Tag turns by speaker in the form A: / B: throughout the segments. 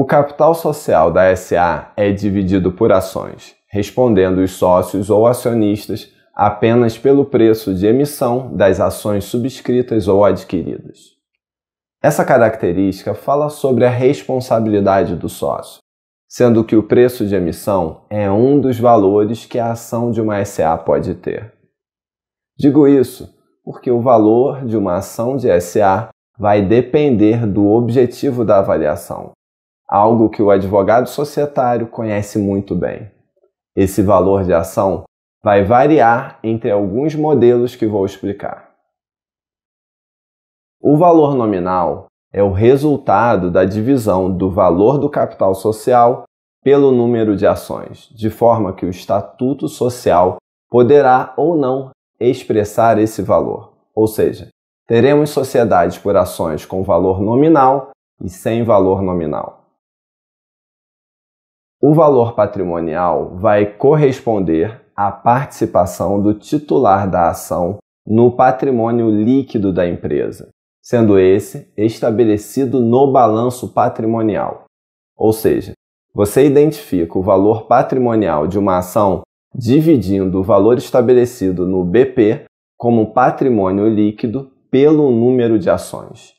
A: O capital social da SA é dividido por ações, respondendo os sócios ou acionistas apenas pelo preço de emissão das ações subscritas ou adquiridas. Essa característica fala sobre a responsabilidade do sócio, sendo que o preço de emissão é um dos valores que a ação de uma SA pode ter. Digo isso porque o valor de uma ação de SA vai depender do objetivo da avaliação, algo que o advogado societário conhece muito bem. Esse valor de ação vai variar entre alguns modelos que vou explicar. O valor nominal é o resultado da divisão do valor do capital social pelo número de ações, de forma que o estatuto social poderá ou não expressar esse valor. Ou seja, teremos sociedades por ações com valor nominal e sem valor nominal. O valor patrimonial vai corresponder à participação do titular da ação no patrimônio líquido da empresa, sendo esse estabelecido no balanço patrimonial. Ou seja, você identifica o valor patrimonial de uma ação dividindo o valor estabelecido no BP como patrimônio líquido pelo número de ações.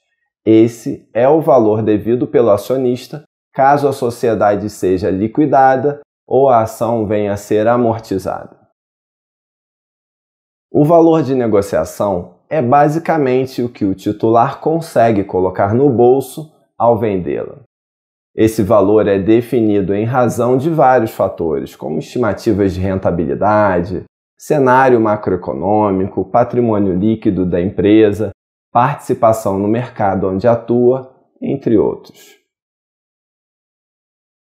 A: Esse é o valor devido pelo acionista caso a sociedade seja liquidada ou a ação venha a ser amortizada. O valor de negociação é basicamente o que o titular consegue colocar no bolso ao vendê-la. Esse valor é definido em razão de vários fatores, como estimativas de rentabilidade, cenário macroeconômico, patrimônio líquido da empresa, participação no mercado onde atua, entre outros.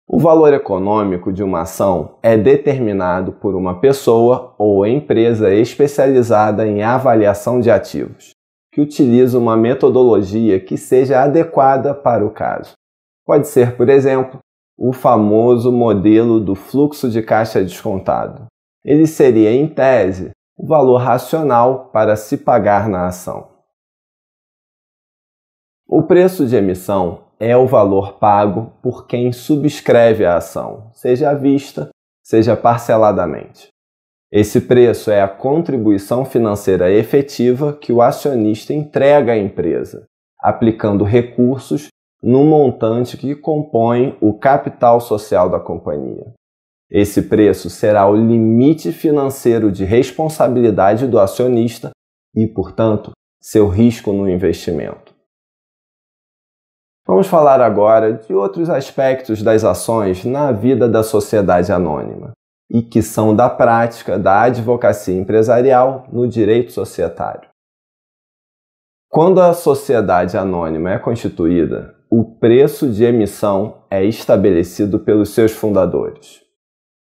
A: O valor econômico de uma ação é determinado por uma pessoa ou empresa especializada em avaliação de ativos, que utiliza uma metodologia que seja adequada para o caso. Pode ser, por exemplo, o famoso modelo do fluxo de caixa descontado. Ele seria, em tese, o valor racional para se pagar na ação. O preço de emissão é o valor pago por quem subscreve a ação, seja à vista, seja parceladamente. Esse preço é a contribuição financeira efetiva que o acionista entrega à empresa, aplicando recursos no montante que compõe o capital social da companhia. Esse preço será o limite financeiro de responsabilidade do acionista e, portanto, seu risco no investimento. Vamos falar agora de outros aspectos das ações na vida da sociedade anônima e que são da prática da advocacia empresarial no direito societário. Quando a sociedade anônima é constituída, o preço de emissão é estabelecido pelos seus fundadores.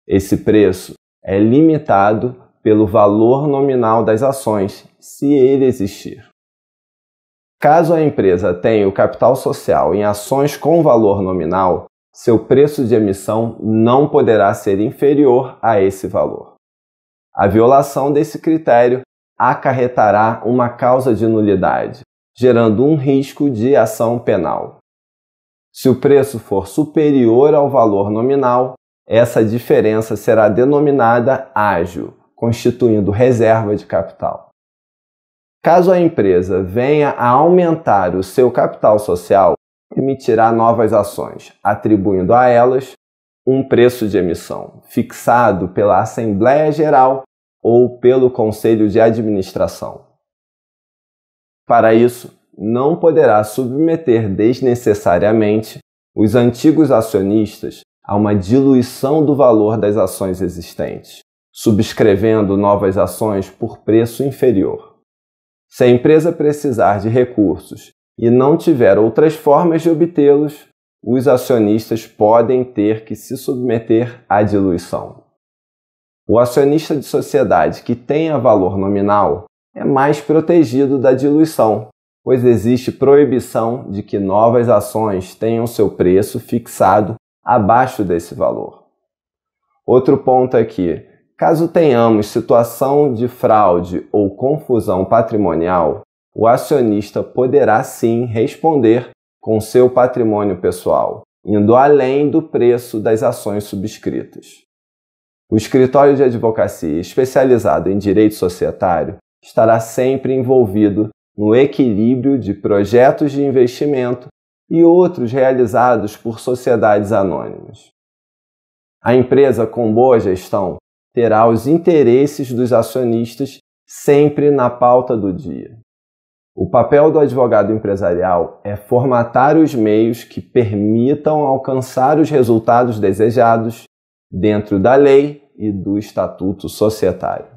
A: Esse preço é limitado pelo valor nominal das ações, se ele existir. Caso a empresa tenha o capital social em ações com valor nominal, seu preço de emissão não poderá ser inferior a esse valor. A violação desse critério acarretará uma causa de nulidade, gerando um risco de ação penal. Se o preço for superior ao valor nominal, essa diferença será denominada ágio, constituindo reserva de capital. Caso a empresa venha a aumentar o seu capital social, emitirá novas ações, atribuindo a elas um preço de emissão fixado pela Assembleia Geral ou pelo Conselho de Administração. Para isso, não poderá submeter desnecessariamente os antigos acionistas a uma diluição do valor das ações existentes, subscrevendo novas ações por preço inferior. Se a empresa precisar de recursos e não tiver outras formas de obtê-los, os acionistas podem ter que se submeter à diluição. O acionista de sociedade que tenha valor nominal é mais protegido da diluição, pois existe proibição de que novas ações tenham seu preço fixado abaixo desse valor. Outro ponto é Caso tenhamos situação de fraude ou confusão patrimonial, o acionista poderá sim responder com seu patrimônio pessoal, indo além do preço das ações subscritas. O escritório de advocacia especializado em direito societário estará sempre envolvido no equilíbrio de projetos de investimento e outros realizados por sociedades anônimas. A empresa com boa gestão terá os interesses dos acionistas sempre na pauta do dia. O papel do advogado empresarial é formatar os meios que permitam alcançar os resultados desejados dentro da lei e do estatuto societário.